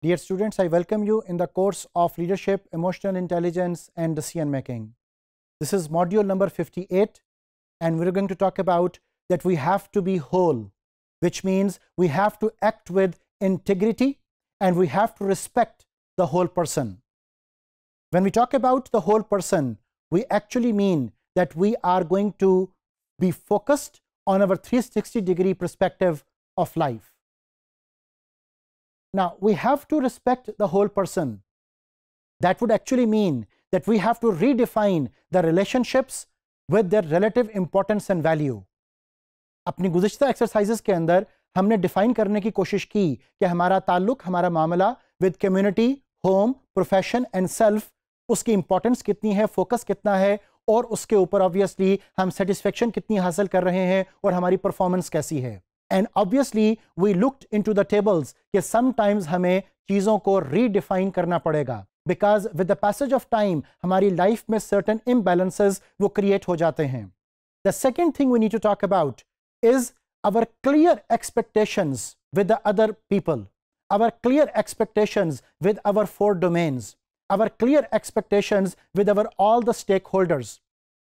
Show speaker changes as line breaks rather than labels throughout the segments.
Dear students, I welcome you in the course of Leadership, Emotional Intelligence and Decision Making. This is module number 58 and we're going to talk about that we have to be whole, which means we have to act with integrity and we have to respect the whole person. When we talk about the whole person, we actually mean that we are going to be focused on our 360 degree perspective of life. Now, we have to respect the whole person. That would actually mean that we have to redefine the relationships with their relative importance and value. अपनी गुजशत exercises के अंदर हमने define करने की कोशिश की कि हमारा ताल्लुक हमारा मामला with community home profession and self उसकी इंपॉर्टेंस कितनी है फोकस कितना है और उसके ऊपर ऑब्वियसली हम सेटिस्फेक्शन कितनी हासिल कर रहे हैं और हमारी परफॉर्मेंस कैसी है and obviously, we looked into the tables that sometimes we have to redefine things. Because with the passage of time, our life mein certain imbalances wo create. Ho the second thing we need to talk about is our clear expectations with the other people. Our clear expectations with our four domains. Our clear expectations with our all the stakeholders.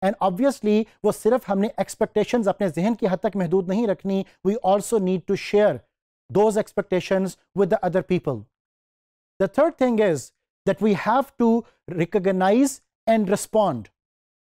And obviously वो सिर्फ हमने expectations अपने जहन की हद तक महदूद नहीं रखनी we also need to share those expectations with the other people the third thing is that we have to recognize and respond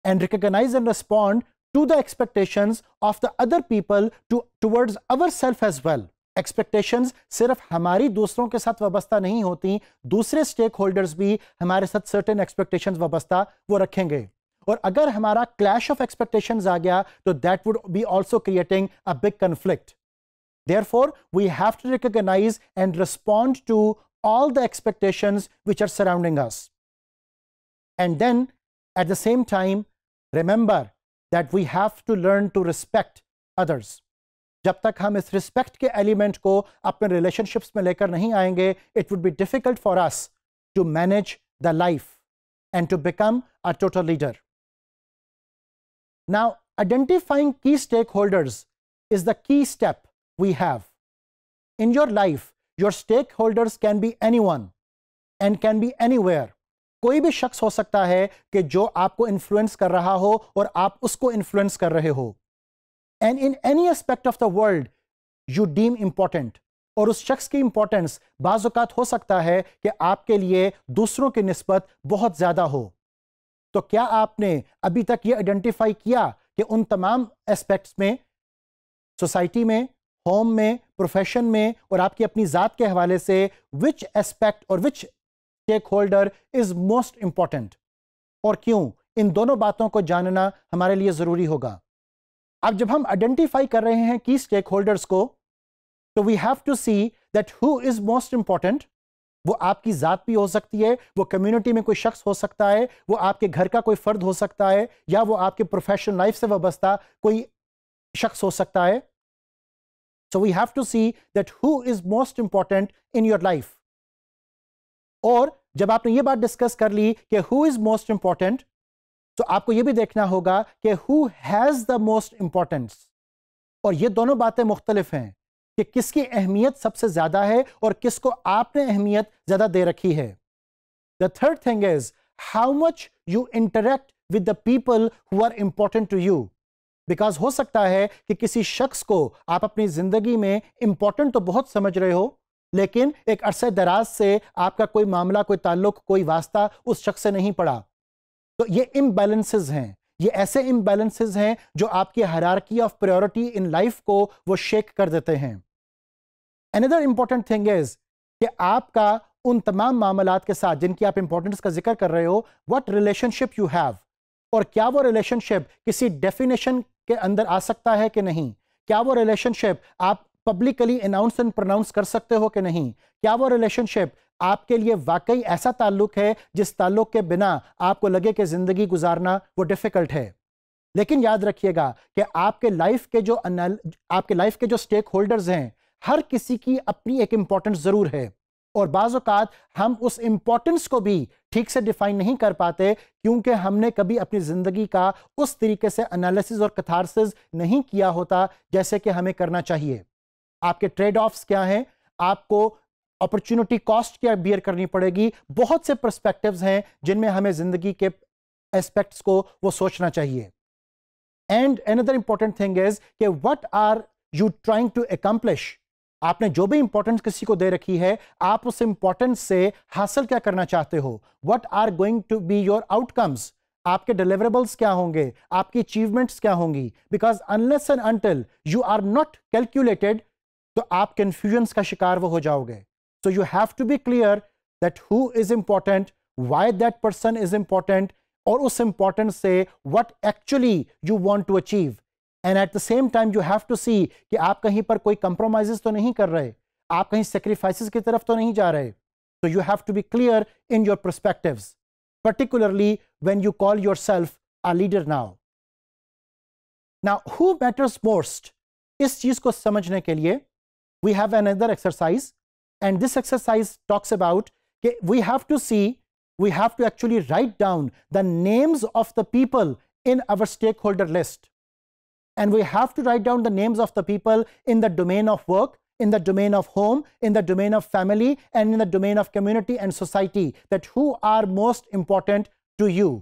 and recognize and respond to the expectations of the other people to towards ourselves as well expectations सिर्फ हमारी दूसरों के साथ वाबस्ता नहीं होती दूसरे stake holders भी हमारे साथ सर्टेन एक्सपेक्टेशंस वाबस्ता वो रखेंगे और अगर हमारा क्लैश ऑफ एक्सपेक्टेशन आ गया तो that would be also creating a big conflict therefore we have to recognize and respond to all the expectation which are surrounding us and then at the same time remember that we have to learn to respect others जब तक हम इस respect के element को अपने relationships में लेकर नहीं आएंगे it would be difficult for us to manage the life and to become a total leader Now, identifying key stakeholders is the key step we have. In your life, your stakeholders can be anyone and can be anywhere. कोई भी शख्स हो सकता है कि जो आपको influence कर रहा हो और आप उसको इन्फ्लुएंस कर रहे हो and in any aspect of the world you deem important और उस शख्स की इंपॉर्टेंस बाजुकात हो सकता है कि आपके लिए दूसरों की नस्बत बहुत ज़्यादा हो तो क्या आपने अभी तक ये आइडेंटिफाई किया कि उन तमाम एस्पेक्ट्स में सोसाइटी में होम में प्रोफेशन में और आपकी अपनी ज़ात के हवाले से विच एस्पेक्ट और which stakeholder is most important और क्यों इन दोनों बातों को जानना हमारे लिए ज़रूरी होगा अब जब हम आइडेंटिफाई कर रहे हैं की स्टेक होल्डर्स को तो we have to see that who is most important वो आपकी ज़ात भी हो सकती है वो कम्युनिटी में कोई शख्स हो सकता है वो आपके घर का कोई फ़र्द हो सकता है या वो आपके प्रोफेशनल लाइफ से वाबस्ता कोई शख्स हो सकता है so we have to see that who is most important in your life और जब आपने ये बात डिस्कस कर ली कि हु इज़ मोस्ट इंपॉर्टेंट तो आपको ये भी देखना होगा कि who has the most importance और ये दोनों बातें मुख्तलिफ हैं कि किसकी अहमियत सबसे ज्यादा है और किसको आपने अहमियत ज्यादा दे रखी है the third thing is how much you interact with the people who are important to you because हो सकता है कि किसी शख्स को आप अपनी जिंदगी में इंपॉर्टेंट तो बहुत समझ रहे हो लेकिन एक अरसे दराज से आपका कोई मामला कोई ताल्लुक कोई वास्ता उस शख्स से नहीं पड़ा तो ये इम्बैलेंसेज हैं ये ऐसे इम्बेलेंसेज हैं जो आपकी hierarchy of priority in life को वो शेक कर देते हैं अनदर इंपॉर्टेंट थिंग इज कि आपका उन तमाम मामला के साथ जिनकी आप इंपॉर्टेंस का जिक्र कर रहे हो वट रिलेशनशिप यू हैव और क्या वो रिलेशनशिप किसी डेफिनेशन के अंदर आ सकता है कि नहीं क्या वो रिलेशनशिप आप पब्लिकली अनाउंस एंड प्रोनाउंस कर सकते हो कि नहीं क्या वो रिलेशनशिप आपके लिए वाकई ऐसा ताल्लुक है जिस ताल्लुक के बिना आपको लगे कि ज़िंदगी गुजारना वो डिफ़िकल्ट है लेकिन याद रखिएगा कि आपके लाइफ के जो आपके लाइफ के जो स्टेक होल्डर्स हैं हर किसी की अपनी एक इंपॉर्टेंस ज़रूर है और बाज़ात हम उस इंपॉर्टेंस को भी ठीक से डिफाइन नहीं कर पाते क्योंकि हमने कभी अपनी ज़िंदगी का उस तरीके से एनालिसिस और कथारसिस नहीं किया होता जैसे कि हमें करना चाहिए आपके ट्रेड ऑफ्स क्या हैं आपको अपॉर्चुनिटी कॉस्ट क्या बियर करनी पड़ेगी बहुत से परस्पेक्टिव्स हैं जिनमें हमें जिंदगी के एस्पेक्ट्स को वो सोचना चाहिए and another important thing is के what are you trying to accomplish आपने जो भी इंपॉर्टेंस किसी को दे रखी है आप उस इंपॉर्टेंस से हासिल क्या करना चाहते हो what are going to be your outcomes आपके डिलीवरेबल्स क्या होंगे आपकी अचीवमेंट्स क्या होंगी because unless and until you are not calculated तो आप कंफ्यूजन्स का शिकार वो हो जाओगे So you have to be clear that who is important, why that person is important, or who is important say what actually you want to achieve. And at the same time, you have to see कि आप कहीं पर कोई compromises तो नहीं कर रहे, आप sacrifices की तरफ तो नहीं जा So you have to be clear in your perspectives, particularly when you call yourself a leader now. Now, who matters most? इस चीज को समझने we have another exercise. And this exercise talks about okay, we have to see, we have to actually write down the names of the people in our stakeholder list. And we have to write down the names of the people in the domain of work, in the domain of home, in the domain of family, and in the domain of community and society that who are most important to you.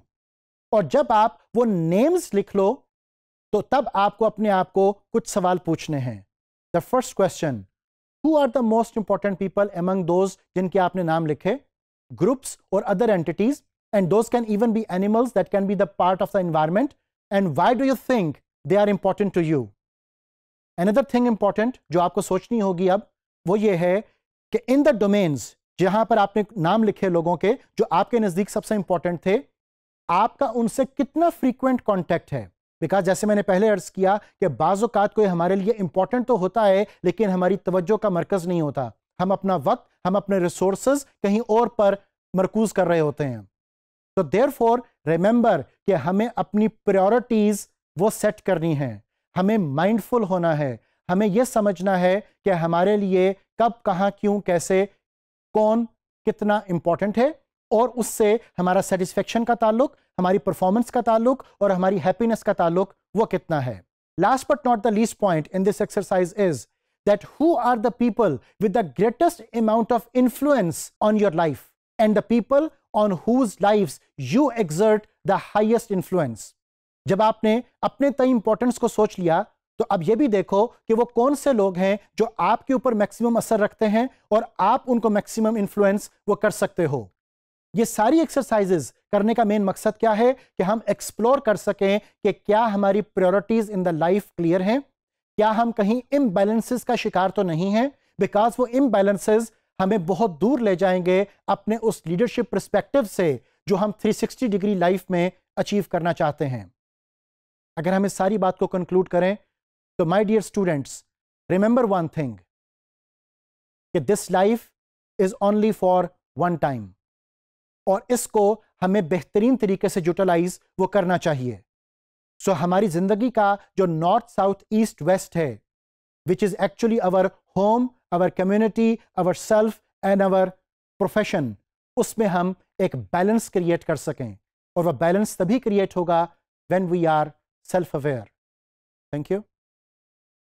और जब आप वो names लिख लो तो तब आपको अपने आप को कुछ सवाल पूछने The first question. Who are the most important people among those जिनके आपने नाम लिखे ग्रुप्स और other entities and those can even be animals that can be the part of the environment and why do you think they are important to you another thing important जो आपको सोचनी होगी अब वो ये है कि इन द डोमेन्स जहां पर आपने नाम लिखे लोगों के जो आपके नजदीक सबसे इंपॉर्टेंट थे आपका उनसे कितना फ्रीक्वेंट कॉन्टेक्ट है बिकॉज जैसे मैंने पहले अर्ज किया कि बाज़ात कोई हमारे लिए इंपॉर्टेंट तो होता है लेकिन हमारी तवज्जो का मरकज़ नहीं होता हम अपना वक्त हम अपने रिसोर्स कहीं और पर मरकूज कर रहे होते हैं तो देर फोर रिमेंबर कि हमें अपनी प्रायोरिटीज़ वो सेट करनी है हमें माइंडफुल होना है हमें यह समझना है कि हमारे लिए कब कहाँ क्यों कैसे कौन कितना इंपॉर्टेंट है और उससे हमारा सेटिस्फेक्शन का ताल्लुक हमारी परफॉर्मेंस का ताल्लुक और हमारी हैप्पीनेस का ताल्लुक वो कितना है last but not the least point in this exercise is that who are the people with the greatest amount of influence on your life and the people on whose life you exert the highest influence जब आपने अपने तय importance को सोच लिया तो अब ये भी देखो कि वो कौन से लोग हैं जो आपके ऊपर मैक्सिमम असर रखते हैं और आप उनको मैक्सिमम इन्फ्लुएंस वो कर सकते हो ये सारी एक्सरसाइजेज करने का मेन मकसद क्या है कि हम एक्सप्लोर कर सकें कि क्या हमारी priorities in the life clear हैं क्या हम कहीं इम्बैलेंसेस का शिकार तो नहीं हैं बिकॉज वो इम्बैलेंसेस हमें बहुत दूर ले जाएंगे अपने उस लीडरशिप परस्पेक्टिव से जो हम 360 डिग्री लाइफ में अचीव करना चाहते हैं अगर हम इस सारी बात को कंक्लूड करें तो my dear students remember one thing कि this life is only for one time और इसको हमें बेहतरीन तरीके से यूटिलाइज वो करना चाहिए सो so, हमारी जिंदगी का जो नॉर्थ साउथ ईस्ट वेस्ट है which is actually our home our community our self and our profession उसमें हम एक बैलेंस क्रिएट कर सकें और वह बैलेंस तभी क्रिएट होगा when we are self aware thank you